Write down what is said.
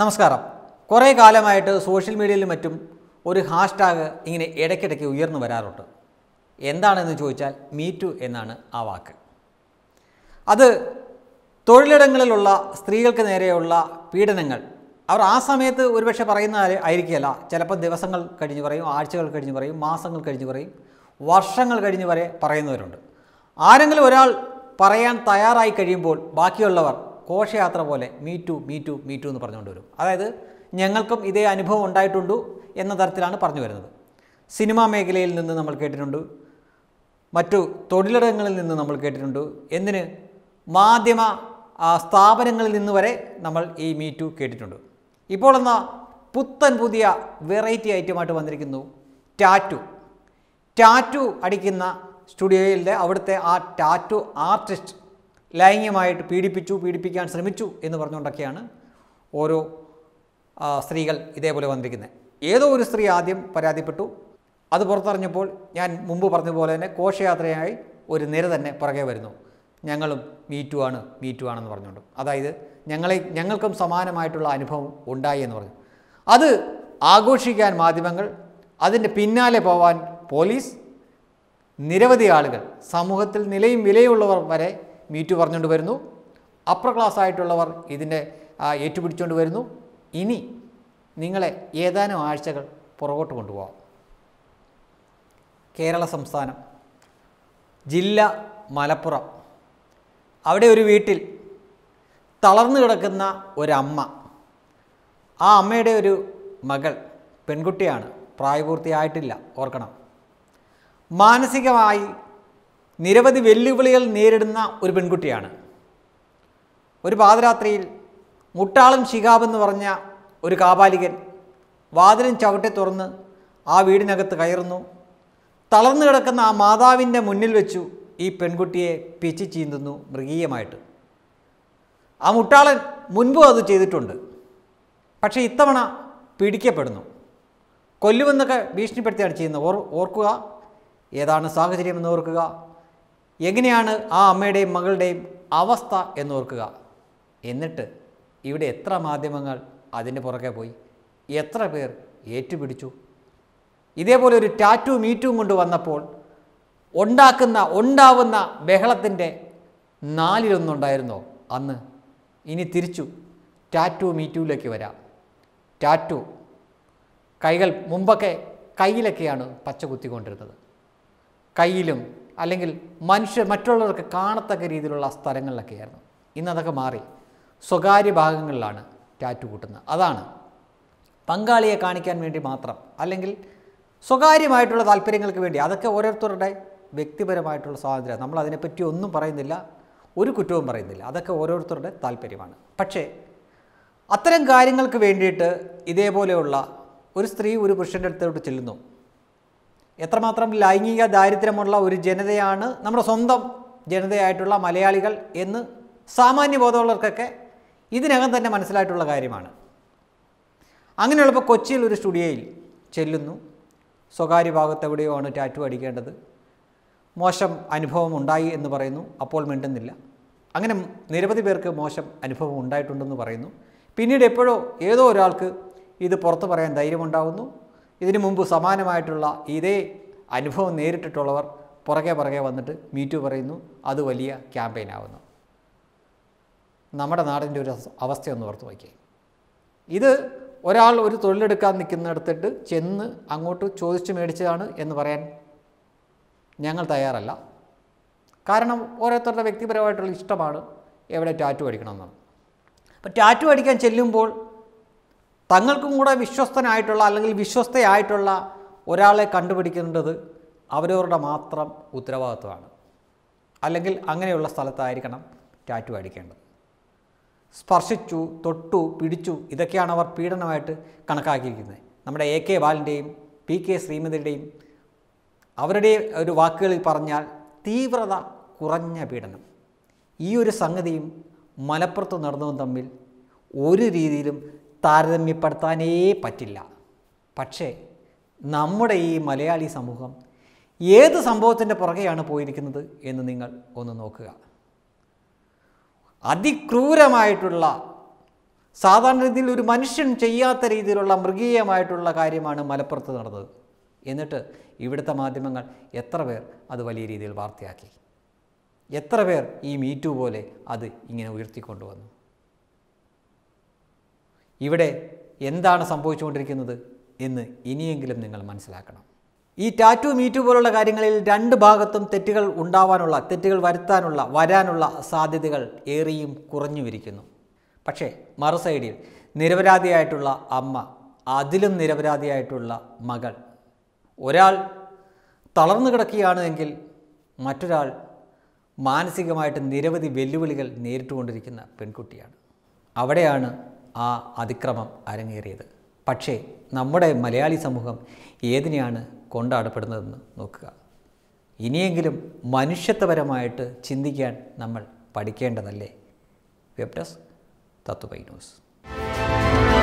നമസ്കാരം കുറേ കാലമായിട്ട് സോഷ്യൽ മീഡിയയിലും മറ്റും ഒരു ഹാഷ്ടാഗ് ഇങ്ങനെ ഇടയ്ക്കിടയ്ക്ക് ഉയർന്നു വരാറുണ്ട് എന്താണെന്ന് ചോദിച്ചാൽ മീറ്റു എന്നാണ് ആ വാക്ക് അത് തൊഴിലിടങ്ങളിലുള്ള സ്ത്രീകൾക്ക് നേരെയുള്ള പീഡനങ്ങൾ അവർ ആ സമയത്ത് ഒരുപക്ഷെ പറയുന്ന ആയിരിക്കില്ല ചിലപ്പോൾ ദിവസങ്ങൾ കഴിഞ്ഞ് പറയും ആഴ്ചകൾ കഴിഞ്ഞ് പറയും മാസങ്ങൾ കഴിഞ്ഞ് പറയും വർഷങ്ങൾ കഴിഞ്ഞ് വരെ പറയുന്നവരുണ്ട് ആരെങ്കിലും ഒരാൾ പറയാൻ തയ്യാറായി കഴിയുമ്പോൾ ബാക്കിയുള്ളവർ ഘോഷയാത്ര പോലെ മീറ്റു മീറ്റു മീറ്റു എന്ന് പറഞ്ഞുകൊണ്ട് വരും അതായത് ഞങ്ങൾക്കും ഇതേ അനുഭവം ഉണ്ടായിട്ടുണ്ട് എന്ന തരത്തിലാണ് പറഞ്ഞു വരുന്നത് സിനിമാ മേഖലയിൽ നിന്ന് നമ്മൾ കേട്ടിട്ടുണ്ട് മറ്റു തൊഴിലിടങ്ങളിൽ നിന്ന് നമ്മൾ കേട്ടിട്ടുണ്ട് എന്തിന് മാധ്യമ സ്ഥാപനങ്ങളിൽ നിന്ന് വരെ നമ്മൾ ഈ മീറ്റു കേട്ടിട്ടുണ്ട് ഇപ്പോൾ എന്ന പുത്തൻ പുതിയ വെറൈറ്റി ഐറ്റമായിട്ട് വന്നിരിക്കുന്നു ടാറ്റു ടാറ്റു അടിക്കുന്ന സ്റ്റുഡിയോയിലെ അവിടുത്തെ ആ ടാറ്റു ആർട്ടിസ്റ്റ് ലൈംഗികമായിട്ട് പീഡിപ്പിച്ചു പീഡിപ്പിക്കാൻ ശ്രമിച്ചു എന്ന് പറഞ്ഞുകൊണ്ടൊക്കെയാണ് ഓരോ സ്ത്രീകൾ ഇതേപോലെ വന്നിരിക്കുന്നത് ഏതോ ഒരു സ്ത്രീ ആദ്യം പരാതിപ്പെട്ടു അത് പുറത്തറിഞ്ഞപ്പോൾ ഞാൻ മുമ്പ് പറഞ്ഞ പോലെ തന്നെ കോശയാത്രയായി ഒരു നിര തന്നെ പുറകെ വരുന്നു ഞങ്ങളും മീറ്റു ആണ് മീറ്റു ആണെന്ന് പറഞ്ഞുകൊണ്ട് അതായത് ഞങ്ങളെ ഞങ്ങൾക്കും സമാനമായിട്ടുള്ള അനുഭവം ഉണ്ടായി എന്ന് പറഞ്ഞു അത് ആഘോഷിക്കാൻ മാധ്യമങ്ങൾ അതിൻ്റെ പിന്നാലെ പോവാൻ പോലീസ് നിരവധി ആളുകൾ സമൂഹത്തിൽ നിലയും വിലയുള്ളവർ വരെ മീറ്റു പറഞ്ഞുകൊണ്ട് വരുന്നു അപ്പർ ക്ലാസ് ആയിട്ടുള്ളവർ ഇതിൻ്റെ ഏറ്റുപിടിച്ചുകൊണ്ട് വരുന്നു ഇനി നിങ്ങളെ ഏതാനും ആഴ്ചകൾ പുറകോട്ട് കൊണ്ടുപോകാം കേരള സംസ്ഥാനം ജില്ല മലപ്പുറം അവിടെ ഒരു വീട്ടിൽ തളർന്നു കിടക്കുന്ന ഒരമ്മ ആ അമ്മയുടെ ഒരു മകൾ പെൺകുട്ടിയാണ് പ്രായപൂർത്തിയായിട്ടില്ല ഓർക്കണം മാനസികമായി നിരവധി വെല്ലുവിളികൾ നേരിടുന്ന ഒരു പെൺകുട്ടിയാണ് ഒരു പാതിരാത്രിയിൽ മുട്ടാളം ശിഖാബെന്ന് പറഞ്ഞ ഒരു കാപാലികൻ വാതിലും ചവിട്ടി തുറന്ന് ആ വീടിനകത്ത് കയറുന്നു തളർന്നു കിടക്കുന്ന ആ മാതാവിൻ്റെ മുന്നിൽ വെച്ചു ഈ പെൺകുട്ടിയെ പിച്ച് ചീന്തുന്നു മൃഗീയമായിട്ട് ആ മുട്ടാളൻ മുൻപും അത് ചെയ്തിട്ടുണ്ട് പക്ഷേ ഇത്തവണ പിടിക്കപ്പെടുന്നു കൊല്ലുമെന്നൊക്കെ ഭീഷണിപ്പെടുത്തിയാണ് ചെയ്യുന്നത് ഓർ ഓർക്കുക ഏതാണ് സാഹചര്യം എന്ന് ഓർക്കുക എങ്ങനെയാണ് ആ അമ്മയുടെയും മകളുടെയും അവസ്ഥ എന്ന് ഓർക്കുക എന്നിട്ട് ഇവിടെ എത്ര മാധ്യമങ്ങൾ അതിന് പുറകെ പോയി എത്ര പേർ ഏറ്റുപിടിച്ചു ഇതേപോലെ ഒരു ടാറ്റു മീറ്റും കൊണ്ട് വന്നപ്പോൾ ഉണ്ടാക്കുന്ന ഉണ്ടാവുന്ന ബഹളത്തിൻ്റെ നാലിലൊന്നുണ്ടായിരുന്നോ അന്ന് ഇനി തിരിച്ചു ടാറ്റു മീറ്റുവിലേക്ക് വരാം ടാറ്റു കൈകൾ മുമ്പൊക്കെ കയ്യിലൊക്കെയാണ് പച്ച കുത്തിക്കൊണ്ടിരുന്നത് കയ്യിലും അല്ലെങ്കിൽ മനുഷ്യ മറ്റുള്ളവർക്ക് കാണത്തക്ക രീതിയിലുള്ള സ്ഥലങ്ങളിലൊക്കെയായിരുന്നു ഇന്ന് അതൊക്കെ മാറി സ്വകാര്യ ഭാഗങ്ങളിലാണ് ടാറ്റു കൂട്ടുന്നത് അതാണ് പങ്കാളിയെ കാണിക്കാൻ വേണ്ടി മാത്രം അല്ലെങ്കിൽ സ്വകാര്യമായിട്ടുള്ള താല്പര്യങ്ങൾക്ക് വേണ്ടി അതൊക്കെ ഓരോരുത്തരുടെ വ്യക്തിപരമായിട്ടുള്ള സ്വാതന്ത്ര്യം നമ്മൾ അതിനെപ്പറ്റി ഒന്നും പറയുന്നില്ല ഒരു കുറ്റവും പറയുന്നില്ല അതൊക്കെ ഓരോരുത്തരുടെ താല്പര്യമാണ് പക്ഷേ അത്തരം കാര്യങ്ങൾക്ക് വേണ്ടിയിട്ട് ഇതേപോലെയുള്ള ഒരു സ്ത്രീ ഒരു പുരുഷൻ്റെ അടുത്തോട്ട് ചെല്ലുന്നു എത്രമാത്രം ലൈംഗിക ദാരിദ്ര്യമുള്ള ഒരു ജനതയാണ് നമ്മുടെ സ്വന്തം ജനതയായിട്ടുള്ള മലയാളികൾ എന്ന് ബോധമുള്ളവർക്കൊക്കെ ഇതിനകം തന്നെ മനസ്സിലായിട്ടുള്ള കാര്യമാണ് അങ്ങനെയുള്ളപ്പോൾ കൊച്ചിയിൽ ഒരു സ്റ്റുഡിയോയിൽ ചെല്ലുന്നു സ്വകാര്യ ഭാഗത്ത് എവിടെയോ ആണ് ടാറ്റു അടിക്കേണ്ടത് മോശം അനുഭവം ഉണ്ടായി എന്ന് പറയുന്നു അപ്പോൾ മിണ്ടുന്നില്ല അങ്ങനെ നിരവധി പേർക്ക് മോശം അനുഭവം ഉണ്ടായിട്ടുണ്ടെന്ന് പറയുന്നു പിന്നീട് എപ്പോഴോ ഏതോ ഒരാൾക്ക് ഇത് പുറത്ത് പറയാൻ ധൈര്യമുണ്ടാകുന്നു ഇതിനു മുമ്പ് സമാനമായിട്ടുള്ള ഇതേ അനുഭവം നേരിട്ടിട്ടുള്ളവർ പുറകെ പുറകെ വന്നിട്ട് മീറ്റു പറയുന്നു അത് വലിയ ക്യാമ്പയിൻ ആവുന്നു നമ്മുടെ നാടിൻ്റെ ഒരു അവസ്ഥ ഒന്ന് ഓർത്ത് നോക്കിയേ ഇത് ഒരാൾ ഒരു തൊഴിലെടുക്കാൻ നിൽക്കുന്നിടത്തിട്ട് ചെന്ന് അങ്ങോട്ട് ചോദിച്ച് മേടിച്ചതാണ് എന്ന് പറയാൻ ഞങ്ങൾ തയ്യാറല്ല കാരണം ഓരോരുത്തരുടെ വ്യക്തിപരമായിട്ടുള്ള ഇഷ്ടമാണ് എവിടെ ടാറ്റു അടിക്കണമെന്നാണ് അപ്പോൾ ടാറ്റു അടിക്കാൻ ചെല്ലുമ്പോൾ തങ്ങൾക്കും കൂടെ വിശ്വസ്തനായിട്ടുള്ള അല്ലെങ്കിൽ വിശ്വസ്തയായിട്ടുള്ള ഒരാളെ കണ്ടുപിടിക്കേണ്ടത് അവരവരുടെ മാത്രം ഉത്തരവാദിത്വമാണ് അല്ലെങ്കിൽ അങ്ങനെയുള്ള സ്ഥലത്തായിരിക്കണം ടാറ്റു അടിക്കേണ്ടത് സ്പർശിച്ചു തൊട്ടു പിടിച്ചു ഇതൊക്കെയാണ് അവർ പീഡനമായിട്ട് കണക്കാക്കിയിരിക്കുന്നത് നമ്മുടെ എ കെ ബാലിൻ്റെയും പി കെ ശ്രീമതിയുടെയും അവരുടെ ഒരു വാക്കുകളിൽ പറഞ്ഞാൽ തീവ്രത കുറഞ്ഞ പീഡനം ഈ ഒരു സംഗതിയും മലപ്പുറത്ത് നടന്നതും തമ്മിൽ ഒരു രീതിയിലും താരതമ്യപ്പെടുത്താനേ പറ്റില്ല പക്ഷേ നമ്മുടെ ഈ മലയാളി സമൂഹം ഏത് സംഭവത്തിൻ്റെ പുറകെയാണ് പോയിരിക്കുന്നത് എന്ന് നിങ്ങൾ ഒന്ന് നോക്കുക അതിക്രൂരമായിട്ടുള്ള സാധാരണ രീതിയിൽ ഒരു മനുഷ്യൻ ചെയ്യാത്ത രീതിയിലുള്ള മൃഗീയമായിട്ടുള്ള കാര്യമാണ് മലപ്പുറത്ത് നടന്നത് എന്നിട്ട് ഇവിടുത്തെ മാധ്യമങ്ങൾ എത്ര പേർ അത് വലിയ രീതിയിൽ വാർത്തയാക്കി എത്ര പേർ ഈ മീറ്റു പോലെ അത് ഇങ്ങനെ ഉയർത്തിക്കൊണ്ടുവന്നു ഇവിടെ എന്താണ് സംഭവിച്ചുകൊണ്ടിരിക്കുന്നത് എന്ന് ഇനിയെങ്കിലും നിങ്ങൾ മനസ്സിലാക്കണം ഈ ടാറ്റു മീറ്റു പോലുള്ള കാര്യങ്ങളിൽ രണ്ട് ഭാഗത്തും തെറ്റുകൾ ഉണ്ടാവാനുള്ള തെറ്റുകൾ വരുത്താനുള്ള വരാനുള്ള സാധ്യതകൾ കുറഞ്ഞു വിരിക്കുന്നു പക്ഷേ മറു സൈഡിൽ നിരപരാധിയായിട്ടുള്ള അമ്മ അതിലും നിരപരാധിയായിട്ടുള്ള മകൾ ഒരാൾ തളർന്നു കിടക്കുകയാണ് എങ്കിൽ മറ്റൊരാൾ മാനസികമായിട്ട് നിരവധി വെല്ലുവിളികൾ നേരിട്ടുകൊണ്ടിരിക്കുന്ന പെൺകുട്ടിയാണ് അവിടെയാണ് ആ അതിക്രമം അരങ്ങേറിയത് പക്ഷേ നമ്മുടെ മലയാളി സമൂഹം ഏതിനെയാണ് കൊണ്ടാടപ്പെടുന്നതെന്ന് നോക്കുക ഇനിയെങ്കിലും മനുഷ്യത്വപരമായിട്ട് ചിന്തിക്കാൻ നമ്മൾ പഠിക്കേണ്ടതല്ലേ വെബ് ഡെസ്ക് ന്യൂസ്